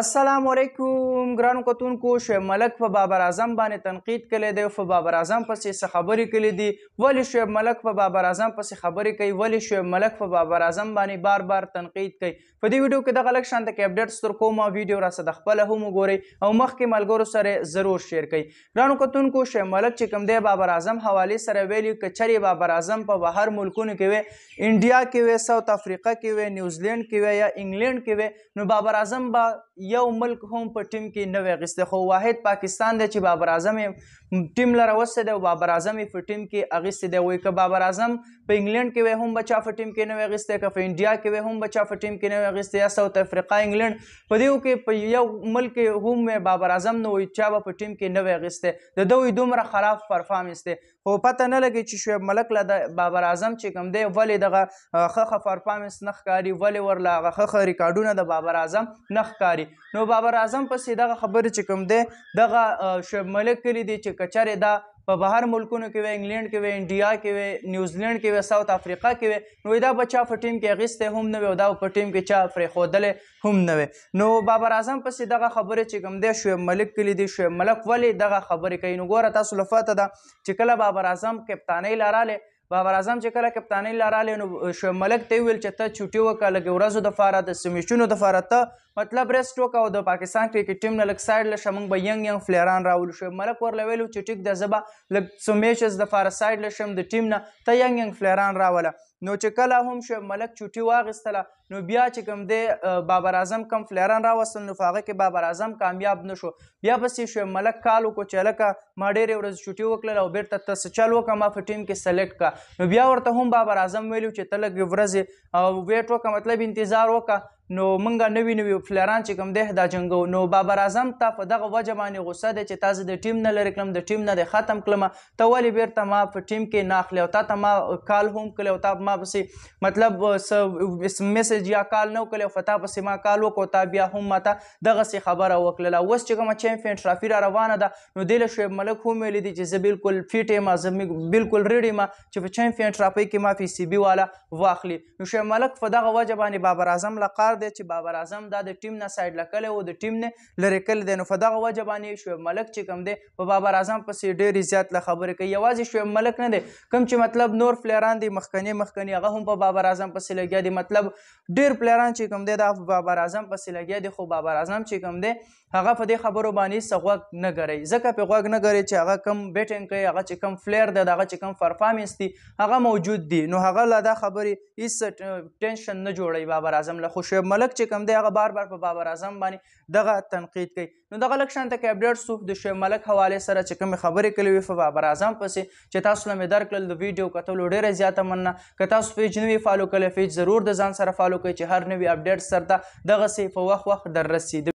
السلام علیکم ګرانو کتونکو شعیب ملک په بابر اعظم باندې تنقید کړی دی په بابر اعظم پسې څه خبرې کړي دي ولی شعیب ملک په بابر اعظم پسې خبرې کوي ولی شعیب ملک په بابر اعظم باندې بار بار تنقید کوي په دې ویډیو کې د غلک شان د اپډیټس تر کومه ویډیو را سره خپل هم وګورئ او مخکې ملګرو سره ضرور شیر کړئ ګرانو کتونکو شعیب ملک چې کوم دی بابر اعظم حواله سره ویلي کچري بابر اعظم په بهر ملکونو کې وي انډیا کې وي ساوث افریقا کې وي نیوزیلند کې وي یا انګلند کې وي نو بابر اعظم با یو ملک هم په ټیم کې نه وي اخیستی خو واحد پاکستان دی چې بابر اعظم ټیم لره وسته دی او بابر اعظم یې په ټیم کې اخیستی دی وایي که بابر اعظم په انګلینډ کې وی هم بچا په ټیم کې نه وي اخیستی که په انډیا کې وی هم بچا په ټیم کې نه وي اخیستی یا ساوت افریقا انګلینډ په دیو کې په یو ملک هم وی بابر اعظم نه وي چا به په ټیم کې نه وي اخیستی د دوی دومره خراب پرفارمنس دی خو پته نه لګي چې شعیب ملک له د بابر اعظم چې کوم دی ولې دغه خخه پرفارمنس نه ښکاري ولې ورله هغه خخه ریکارډونه د بابر اعظم نه ښکاري نو بابر اعظم پسې دغه خبرې چې کوم دی دغه شعیب ملک کلی دی چې کچارې دا په بهر ملکونو کې وي انګلند کې وي انډیا کې وي نیوزیلند کې وي ساوث افریقا کې وي نو دا بچا په ټیم کې اغېسته هم نه وي او دا په ټیم کې چا پرې خودلې هم نه وي نو بابر اعظم پسې دغه خبره چې کوم دی شعیب ملک کلی دی شعیب ملک ولی دغه خبره کوي نو ګوره تاسو لفاته ده چې کله بابر اعظم کپتانۍ لاراله بابر اعظم چې کله کپتانی لارالې نو شعیب ملک ته ویل چې ته چوټي وکړه لګې ورځو د فاره د سمیشونو د فاره ته مطلب ریسټ وکړه او د پاکستان کرکټ ټیم نه لږ سایډ لشه موږ به ینګ ینګ پلیران راولو شعیب ملک ورله ویلو چې ټیک د زبا لږ سمیشز د فاره سایډ لشم د ټیم نه ته ینګ ینګ پلیران راوله نو چې کله هم ملک چوټي واغستله نو بیا چې کوم دی بابر اعظم کم فلیران راوستل نو هغه کې بابر اعظم کامیاب نشو بیا پسې شو ملک کال وکړو چې هلکه ما ډېرې ورځې چوټي وکړل او بېرته ته څه چل وکړه ما په ټیم کې سلیکټ کړه نو بیا ورته هم بابر اعظم ویلي چې ته لږ ورځې ویټ وکړه مطلب انتظار وکړه نو مونږه نوی نوی پلیران چې کوم ده دا جنگو نو بابر اعظم ته په دغه وجه باندې غوسه ده چې تاسو د ټیم نه لری کلم د ټیم نه د ختم کلم ته ولی بیرته ما په ټیم کې ناخلی او ته ما کال هم کړی او ته ما بسې مطلب س میسج یا کال نو کړی او فتا بسې ما کال وکړو تا بیا هم ماته دغه سي خبره وکړله اوس چې کوم چمپیون ټرافي را روانه ده نو دله شعیب ملک هم ویلی دي چې زه بالکل فیټ یم زه بالکل ریډی ما چې په چمپیون ټرافي کې ما فی سی بي والا واخلي نو شعیب ملک په دغه وجه باندې بابر اعظم لقار کار دی چې بابر اعظم دا د ټیم نه سایډ لکلی و د ټیم نه لرې کړی دی نو په دغه وجه باندې شعیب ملک چې کوم دی په بابر اعظم پسې ډېرې زیات له خبرې کوي یوازې شعیب ملک نه دی کوم چې مطلب نور پلیران دي مخکنی مخکنی هغه هم په بابر اعظم پسې لګیا دي مطلب ډېر پلیران چې کوم دی دا په بابر اعظم پسې لګیا دي خو بابر اعظم چې کوم دی هغه په دې خبرو باندې سغوک نه ګري ځکه په غوږ نه ګري چې هغه کم بیټینګ کوي هغه چې کم فلیر دی هغه چې کم پرفارمنس دی هغه موجود دی نو هغه لا دا خبرې هیڅ ټینشن نه جوړي بابر اعظم له خوشو ملک چې کوم دی هغه بار بار په بابر اعظم باندې دغه تنقید کوي نو دغه لک شان ته کیبډیټ سو د شوی ملک حواله سره چې کوم خبرې کړې وي په بابر اعظم پسې چې تاسو لمه درکړل د ویډیو کتلو ډیره زیاته مننه که تاسو پیج نوې فالو کړئ پیج ضرور د ځان سره فالو کړئ چې هر نوې اپډیټ سره دغه سه په وخت وخت در رسیدي